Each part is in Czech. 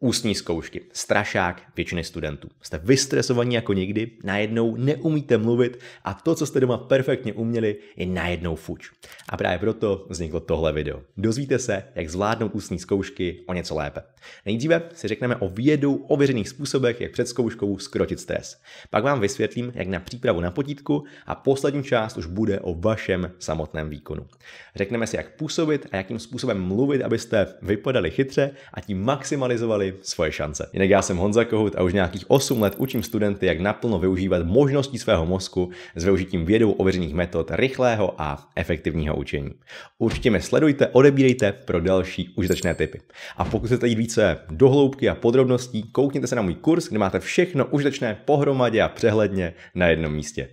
Ústní zkoušky. Strašák většiny studentů. Jste vystresovaní jako nikdy, najednou neumíte mluvit a to, co jste doma perfektně uměli, je najednou fuč. A právě proto vzniklo tohle video. Dozvíte se, jak zvládnout ústní zkoušky o něco lépe. Nejdříve si řekneme o o věřených způsobech, jak před zkouškou skrotit stres. Pak vám vysvětlím, jak na přípravu na potítku a poslední část už bude o vašem samotném výkonu. Řekneme si, jak působit a jakým způsobem mluvit, abyste vypadali chytře a tím maximalizovali svoje šance. Jinak já jsem Honza Kohut a už nějakých 8 let učím studenty, jak naplno využívat možnosti svého mozku s využitím vědou ověřených metod rychlého a efektivního učení. Určitě mě sledujte, odebírejte pro další užitečné tipy. A pokud chcete jít více do hloubky a podrobností, koukněte se na můj kurz, kde máte všechno užitečné pohromadě a přehledně na jednom místě.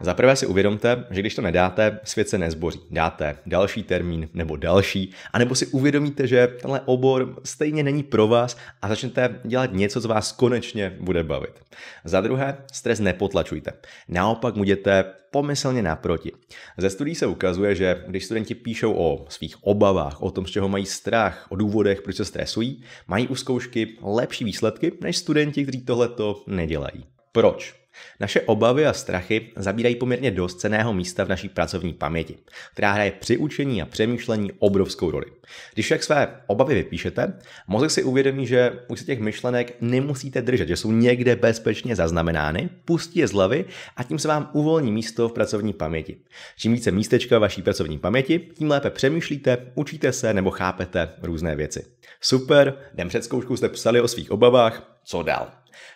Za prvé si uvědomte, že když to nedáte, svět se nezboří. Dáte další termín nebo další, anebo si uvědomíte, že tenhle obor stejně není pro vás a začnete dělat něco, co vás konečně bude bavit. Za druhé, stres nepotlačujte. Naopak mu jděte pomyslně naproti. Ze studií se ukazuje, že když studenti píšou o svých obavách, o tom, z čeho mají strach, o důvodech, proč se stresují, mají u zkoušky lepší výsledky než studenti, kteří tohleto nedělají. Proč? Naše obavy a strachy zabírají poměrně dost ceného místa v naší pracovní paměti, která hraje při učení a přemýšlení obrovskou roli. Když však své obavy vypíšete, mozek si uvědomí, že už se těch myšlenek nemusíte držet, že jsou někde bezpečně zaznamenány, pustí je z hlavy a tím se vám uvolní místo v pracovní paměti. Čím více místečka vaší pracovní paměti, tím lépe přemýšlíte, učíte se nebo chápete různé věci. Super, den před zkouškou jste psali o svých obavách, co dál?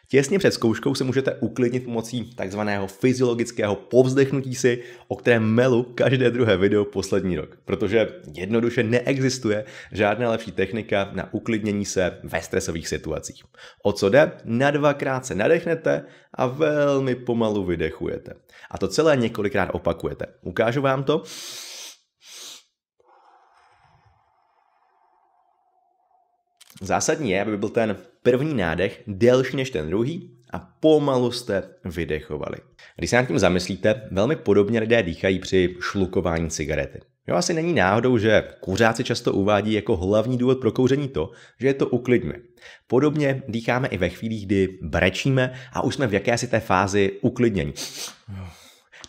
Těsně před zkouškou se můžete uklidnit pomocí takzvaného fyziologického povzdechnutí si, o kterém melu každé druhé video poslední rok, protože jednoduše neexistuje žádná lepší technika na uklidnění se ve stresových situacích. O co jde? Na dvakrát se nadechnete a velmi pomalu vydechujete. A to celé několikrát opakujete. Ukážu vám to. Zásadní je, aby byl ten první nádech delší než ten druhý a pomalu jste vydechovali. Když se nad tím zamyslíte, velmi podobně lidé dýchají při šlukování cigarety. Jo, asi není náhodou, že kuřáci často uvádí jako hlavní důvod pro kouření to, že je to uklidňuje. Podobně dýcháme i ve chvílích, kdy brečíme a už jsme v jakési té fázi uklidnění.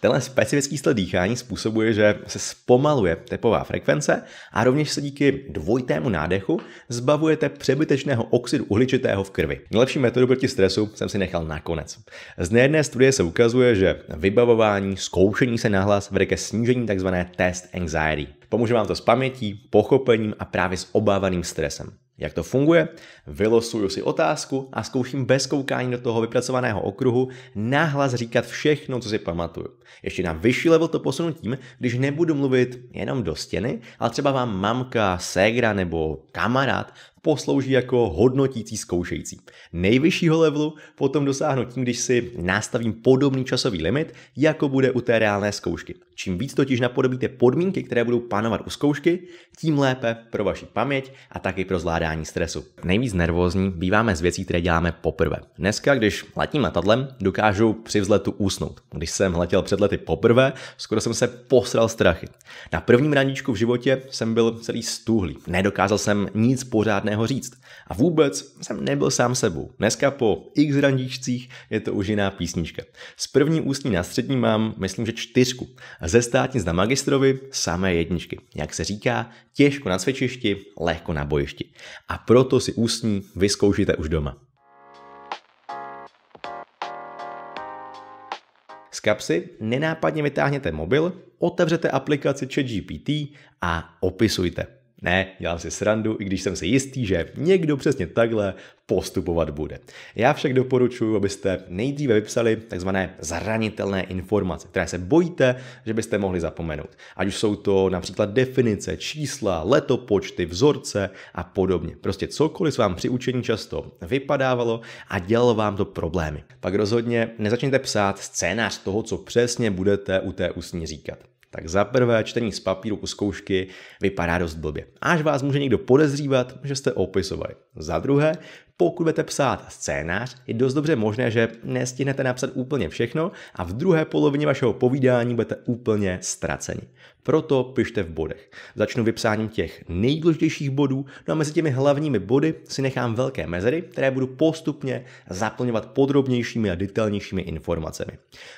Tenhle specifický styl dýchání způsobuje, že se zpomaluje tepová frekvence a rovněž se díky dvojitému nádechu zbavujete přebytečného oxidu uhličitého v krvi. Nejlepší metodu proti stresu jsem si nechal nakonec. Z nejedné studie se ukazuje, že vybavování, zkoušení se nahlas vede ke snížení tzv. test anxiety. Pomůže vám to s pamětí, pochopením a právě s obávaným stresem. Jak to funguje? Vylosuju si otázku a zkouším bez koukání do toho vypracovaného okruhu nahlas říkat všechno, co si pamatuju. Ještě na vyšší level to posunu tím, když nebudu mluvit jenom do stěny, ale třeba vám mamka, ségra nebo kamarád poslouží jako hodnotící zkoušející. Nejvyššího levelu potom dosáhnu tím, když si nastavím podobný časový limit, jako bude u té reálné zkoušky. Čím víc totiž napodobíte podmínky, které budou panovat u zkoušky, tím lépe pro vaši paměť a taky pro zvládání stresu. Nejvíc nervózní býváme z věcí, které děláme poprvé. Dneska, když letím letadlem, dokážu při vzletu usnout. Když jsem letěl před lety poprvé, skoro jsem se posral strachy. Na prvním raničku v životě jsem byl celý stuhlý. Nedokázal jsem nic pořádného špatného říct. A vůbec jsem nebyl sám sebou. Dneska po x randíčcích je to už jiná písnička. S první ústní na střední mám, myslím, že čtyřku. A ze státnic na magistrovi samé jedničky. Jak se říká, těžko na cvičišti, lehko na bojišti. A proto si ústní vyzkoušíte už doma. Z kapsy nenápadně vytáhněte mobil, otevřete aplikaci ChatGPT a opisujte. Ne, dělám si srandu, i když jsem si jistý, že někdo přesně takhle postupovat bude. Já však doporučuji, abyste nejdříve vypsali takzvané zranitelné informace, které se bojíte, že byste mohli zapomenout. Ať už jsou to například definice, čísla, letopočty, vzorce a podobně. Prostě cokoliv vám při učení často vypadávalo a dělalo vám to problémy. Pak rozhodně nezačněte psát scénář toho, co přesně budete u té ústní říkat tak za prvé čtení z papíru u zkoušky vypadá dost blbě. Až vás může někdo podezřívat, že jste opisovali. Za druhé, pokud budete psát scénář, je dost dobře možné, že nestihnete napsat úplně všechno a v druhé polovině vašeho povídání budete úplně ztraceni. Proto pište v bodech. Začnu vypsáním těch nejdůležitějších bodů, no a mezi těmi hlavními body si nechám velké mezery, které budu postupně zaplňovat podrobnějšími a detailnějšími informacemi.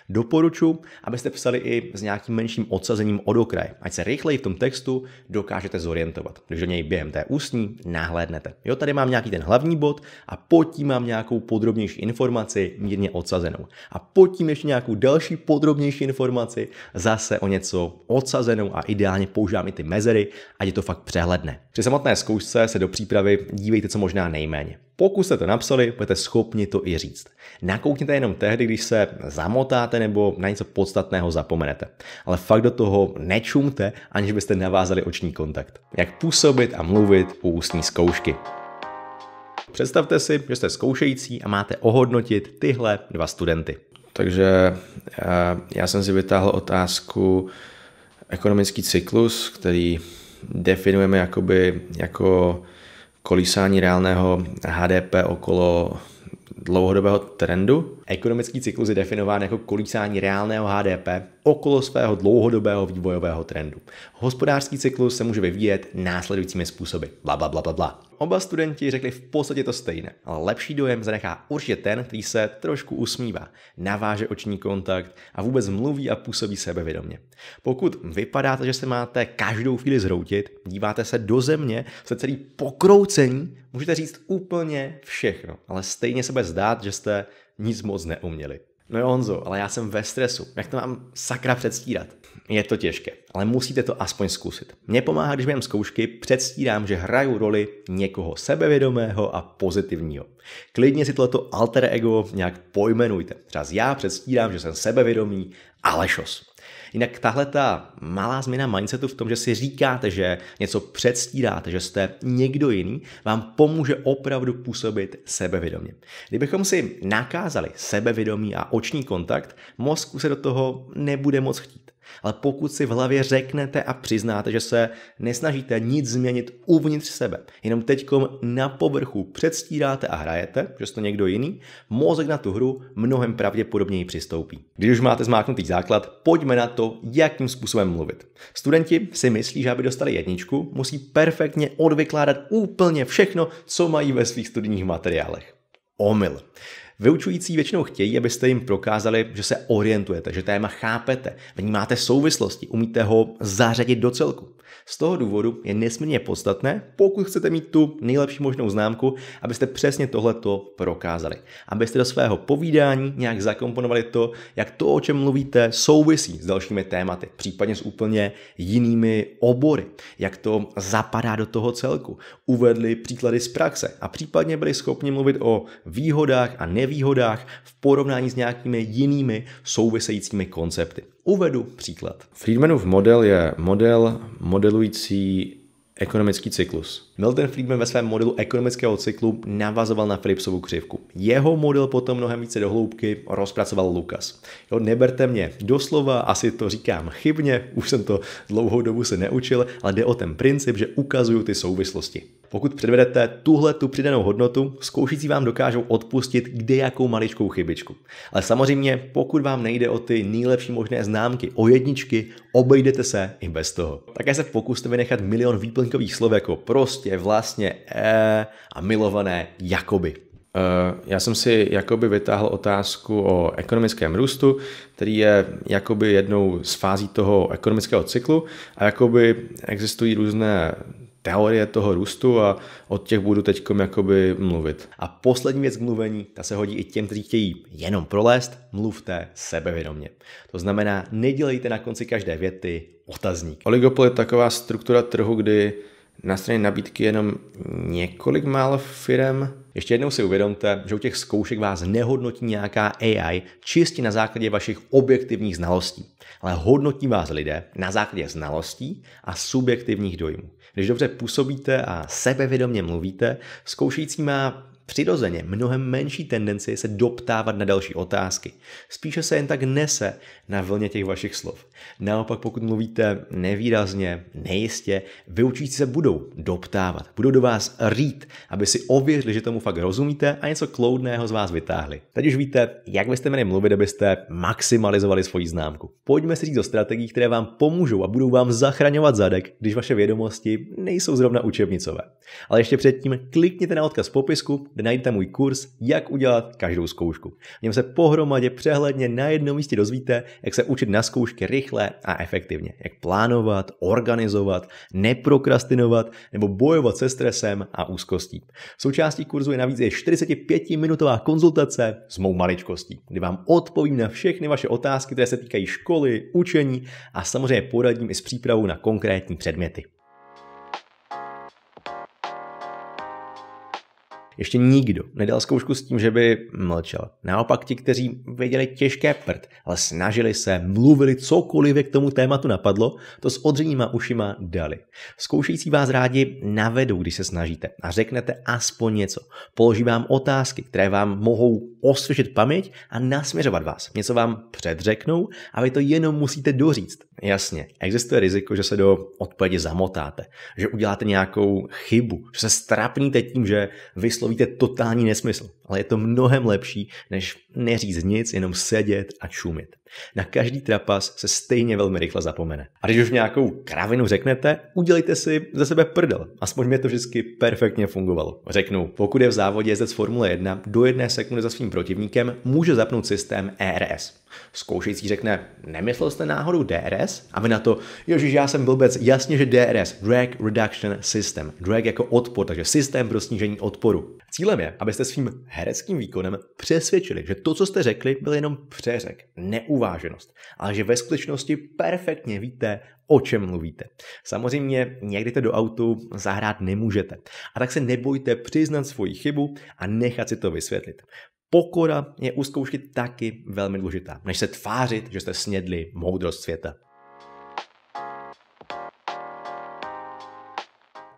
Doporučuji, abyste psali i s nějakým menším odsazením od okraje, ať se rychleji v tom textu dokážete zorientovat, když do něj během té ústní náhlédnete. Jo, tady má mám nějaký ten hlavní bod a pod tím mám nějakou podrobnější informaci mírně odsazenou. A pod tím ještě nějakou další podrobnější informaci zase o něco odsazenou a ideálně používám i ty mezery, ať je to fakt přehledné. Při samotné zkoušce se do přípravy dívejte co možná nejméně. Pokud jste to napsali, budete schopni to i říct. Nakoukněte jenom tehdy, když se zamotáte nebo na něco podstatného zapomenete. Ale fakt do toho nečumte, aniž byste navázali oční kontakt. Jak působit a mluvit u ústní zkoušky. Představte si, že jste zkoušející a máte ohodnotit tyhle dva studenty. Takže eh, já jsem si vytáhl otázku ekonomický cyklus, který definujeme jakoby jako kolísání reálného HDP okolo dlouhodobého trendu. Ekonomický cyklus je definován jako kolísání reálného HDP okolo svého dlouhodobého vývojového trendu. Hospodářský cyklus se může vyvíjet následujícími způsoby. Bla, bla, bla, bla, bla. Oba studenti řekli v podstatě to stejné, ale lepší dojem zanechá určitě ten, který se trošku usmívá, naváže oční kontakt a vůbec mluví a působí sebevědomě. Pokud vypadáte, že se máte každou chvíli zhroutit, díváte se do země, se celý pokroucení, můžete říct úplně všechno, ale stejně sebe zdát, že jste nic moc neuměli. No jo Honzo, ale já jsem ve stresu. Jak to mám sakra předstírat? Je to těžké, ale musíte to aspoň zkusit. Mně pomáhá, když během zkoušky předstírám, že hraju roli někoho sebevědomého a pozitivního. Klidně si tohleto alter ego nějak pojmenujte. Třeba já předstírám, že jsem sebevědomý Alešos. Jinak tahle ta malá změna mindsetu v tom, že si říkáte, že něco předstíráte, že jste někdo jiný, vám pomůže opravdu působit sebevědomě. Kdybychom si nakázali sebevědomí a oční kontakt, mozku se do toho nebude moc chtít. Ale pokud si v hlavě řeknete a přiznáte, že se nesnažíte nic změnit uvnitř sebe, jenom teďkom na povrchu předstíráte a hrajete, že jste někdo jiný, mozek na tu hru mnohem pravděpodobněji přistoupí. Když už máte zmáknutý základ, pojďme na to, jakým způsobem mluvit. Studenti si myslí, že aby dostali jedničku, musí perfektně odvykládat úplně všechno, co mají ve svých studijních materiálech. Omyl. Vyučující většinou chtějí, abyste jim prokázali, že se orientujete, že téma chápete, vnímáte souvislosti, umíte ho zařadit do celku. Z toho důvodu je nesmírně podstatné, pokud chcete mít tu nejlepší možnou známku, abyste přesně tohleto prokázali. Abyste do svého povídání nějak zakomponovali to, jak to, o čem mluvíte, souvisí s dalšími tématy, případně s úplně jinými obory, jak to zapadá do toho celku. Uvedli příklady z praxe a případně byli schopni mluvit o výhodách a ne nevýhodách v porovnání s nějakými jinými souvisejícími koncepty. Uvedu příklad. Friedmanův model je model modelující ekonomický cyklus. Milton Friedman ve svém modelu ekonomického cyklu navazoval na Fripsovu křivku. Jeho model potom mnohem více dohloubky rozpracoval Lukas. Jo, neberte mě doslova, asi to říkám chybně, už jsem to dlouhou dobu se neučil, ale jde o ten princip, že ukazuju ty souvislosti. Pokud předvedete tuhle tu přidanou hodnotu, zkoušící vám dokážou odpustit kde jakou maličkou chybičku. Ale samozřejmě, pokud vám nejde o ty nejlepší možné známky, o jedničky, obejdete se i bez toho. Také se pokuste vynechat milion výplňkových slov jako prostě, vlastně, eh, a milované, jakoby. Eh, já jsem si jakoby vytáhl otázku o ekonomickém růstu, který je jakoby jednou z fází toho ekonomického cyklu a jakoby existují různé teorie toho růstu a od těch budu teď jakoby mluvit. A poslední věc k mluvení, ta se hodí i těm, kteří chtějí jenom prolést, mluvte sebevědomě. To znamená, nedělejte na konci každé věty otazník. Oligopol je taková struktura trhu, kdy na straně nabídky jenom několik málo firm. Ještě jednou si uvědomte, že u těch zkoušek vás nehodnotí nějaká AI čistě na základě vašich objektivních znalostí, ale hodnotí vás lidé na základě znalostí a subjektivních dojmů. Když dobře působíte a sebevědomě mluvíte, zkoušející má přirozeně mnohem menší tendenci se doptávat na další otázky. Spíše se jen tak nese na vlně těch vašich slov. Naopak, pokud mluvíte nevýrazně, nejistě, vyučující se budou doptávat, budou do vás rít, aby si ověřili, že tomu fakt rozumíte a něco kloudného z vás vytáhli. Teď už víte, jak byste měli mluvit, abyste maximalizovali svoji známku. Pojďme si říct o strategiích, které vám pomůžou a budou vám zachraňovat zadek, když vaše vědomosti nejsou zrovna učebnicové. Ale ještě předtím klikněte na odkaz v popisku, kde najdete můj kurz, jak udělat každou zkoušku. V něm se pohromadě přehledně na jednom místě dozvíte, jak se učit na zkoušky rychle a efektivně, jak plánovat, organizovat, neprokrastinovat nebo bojovat se stresem a úzkostí. V součástí kurzu je navíc je 45-minutová konzultace s mou maličkostí, kdy vám odpovím na všechny vaše otázky, které se týkají školy, učení a samozřejmě poradím i s přípravou na konkrétní předměty. ještě nikdo nedal zkoušku s tím, že by mlčel. Naopak ti, kteří věděli těžké prd, ale snažili se, mluvili cokoliv, k tomu tématu napadlo, to s odřenýma ušima dali. Zkoušející vás rádi navedou, když se snažíte a řeknete aspoň něco. Položí vám otázky, které vám mohou osvěžit paměť a nasměřovat vás. Něco vám předřeknou a vy to jenom musíte doříct. Jasně, existuje riziko, že se do odpovědi zamotáte, že uděláte nějakou chybu, že se strapníte tím, že vyslo vyslovíte totální nesmysl ale je to mnohem lepší, než neříct nic, jenom sedět a čumit. Na každý trapas se stejně velmi rychle zapomene. A když už nějakou kravinu řeknete, udělejte si ze sebe prdel. Aspoň mě to vždycky perfektně fungovalo. Řeknu, pokud je v závodě jezdec Formule 1, do jedné sekundy za svým protivníkem může zapnout systém ERS. Zkoušející řekne, nemyslel jste náhodou DRS? A vy na to, jožiš, já jsem blbec, jasně, že DRS, Drag Reduction System. Drag jako odpor, takže systém pro snížení odporu. Cílem je, abyste svým hereckým výkonem přesvědčili, že to, co jste řekli, byl jenom přeřek, neuváženost, ale že ve skutečnosti perfektně víte, o čem mluvíte. Samozřejmě někdy to do autu zahrát nemůžete. A tak se nebojte přiznat svoji chybu a nechat si to vysvětlit. Pokora je u zkoušky taky velmi důležitá, než se tvářit, že jste snědli moudrost světa.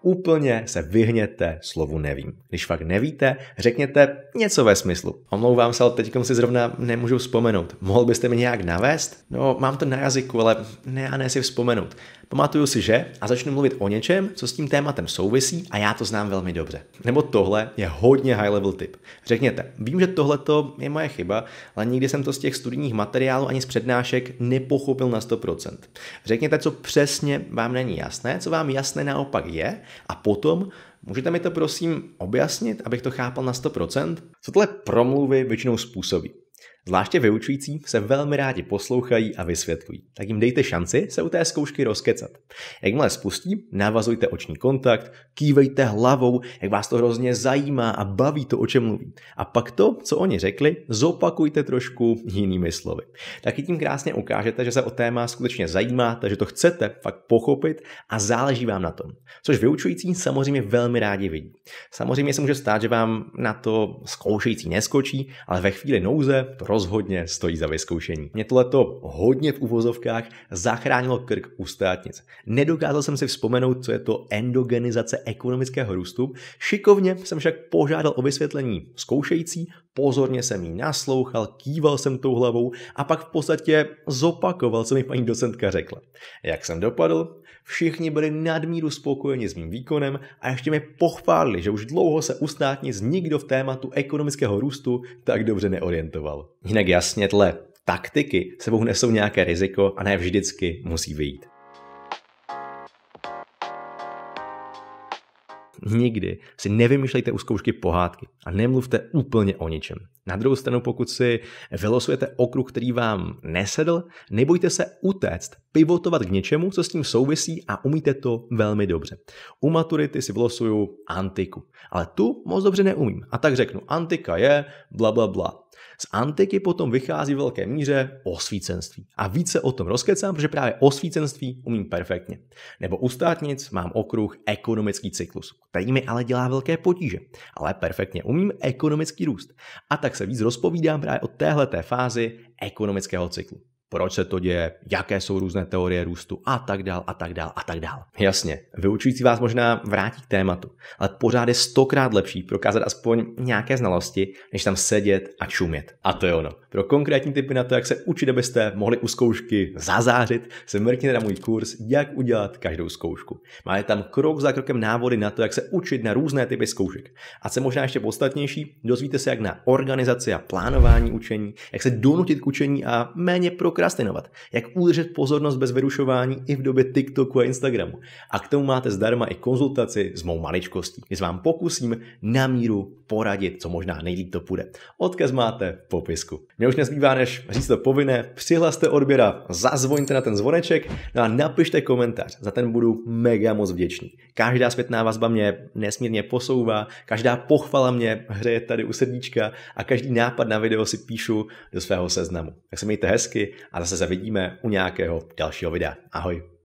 úplně se vyhněte slovu nevím. Když fakt nevíte, řekněte něco ve smyslu. Omlouvám se, ale teď si zrovna nemůžu vzpomenout. Mohl byste mi nějak navést? No, mám to na jazyku, ale ne a ne si vzpomenout. Pamatuju si, že a začnu mluvit o něčem, co s tím tématem souvisí a já to znám velmi dobře. Nebo tohle je hodně high level tip. Řekněte, vím, že tohle je moje chyba, ale nikdy jsem to z těch studijních materiálů ani z přednášek nepochopil na 100%. Řekněte, co přesně vám není jasné, co vám jasné naopak je a potom Můžete mi to prosím objasnit, abych to chápal na 100%? Co tohle promluvy většinou způsobí? Zvláště vyučující se velmi rádi poslouchají a vysvětlují, tak jim dejte šanci se u té zkoušky rozkecat. Jakmile spustí, navazujte oční kontakt, kývejte hlavou, jak vás to hrozně zajímá a baví to, o čem mluví. A pak to, co oni řekli, zopakujte trošku jinými slovy. Taky tím krásně ukážete, že se o téma skutečně zajímáte, že to chcete fakt pochopit a záleží vám na tom. Což vyučující samozřejmě velmi rádi vidí. Samozřejmě se může stát, že vám na to zkoušející neskočí, ale ve chvíli nouze to rozhodně stojí za vyzkoušení. Mě leto hodně v uvozovkách zachránilo krk u státnic. Nedokázal jsem si vzpomenout, co je to endogenizace ekonomického růstu. Šikovně jsem však požádal o vysvětlení zkoušející, pozorně jsem jí naslouchal, kýval jsem tou hlavou a pak v podstatě zopakoval, co mi paní docentka řekla. Jak jsem dopadl? Všichni byli nadmíru spokojeni s mým výkonem a ještě mi pochválili, že už dlouho se z nikdo v tématu ekonomického růstu tak dobře neorientoval. Jinak jasně tle, taktiky sebou nesou nějaké riziko a ne vždycky musí vyjít. nikdy si nevymýšlejte u zkoušky pohádky a nemluvte úplně o ničem. Na druhou stranu, pokud si vylosujete okruh, který vám nesedl, nebojte se utéct, pivotovat k něčemu, co s tím souvisí a umíte to velmi dobře. U maturity si vylosuju antiku, ale tu moc dobře neumím. A tak řeknu, antika je bla bla bla. Z antiky potom vychází v velké míře osvícenství. A více o tom rozkecám, protože právě osvícenství umím perfektně. Nebo u státnic mám okruh ekonomický cyklus, který mi ale dělá velké potíže. Ale perfektně umím ekonomický růst. A tak se víc rozpovídám právě o téhleté fázi ekonomického cyklu proč se to děje, jaké jsou různé teorie růstu a tak dál a tak dál a tak dál. Jasně, vyučující vás možná vrátí k tématu, ale pořád je stokrát lepší prokázat aspoň nějaké znalosti, než tam sedět a čumět. A to je ono. Pro konkrétní typy na to, jak se učit, abyste mohli u zkoušky zazářit, se mrkněte na můj kurz, jak udělat každou zkoušku. Máte tam krok za krokem návody na to, jak se učit na různé typy zkoušek. A co možná ještě podstatnější, dozvíte se jak na organizaci a plánování učení, jak se donutit k učení a méně pro prokrastinovat, jak udržet pozornost bez vyrušování i v době TikToku a Instagramu. A k tomu máte zdarma i konzultaci s mou maličkostí, kde vám pokusím na míru poradit, co možná nejlíp to půjde. Odkaz máte v popisku. Mě už nezbývá než říct to povinné, přihlaste odběra, zazvoňte na ten zvoneček no a napište komentář, za ten budu mega moc vděčný. Každá zpětná vazba mě nesmírně posouvá, každá pochvala mě hřeje tady u srdíčka a každý nápad na video si píšu do svého seznamu. Tak se mějte hezky a zase zavidíme u nějakého dalšího videa. Ahoj.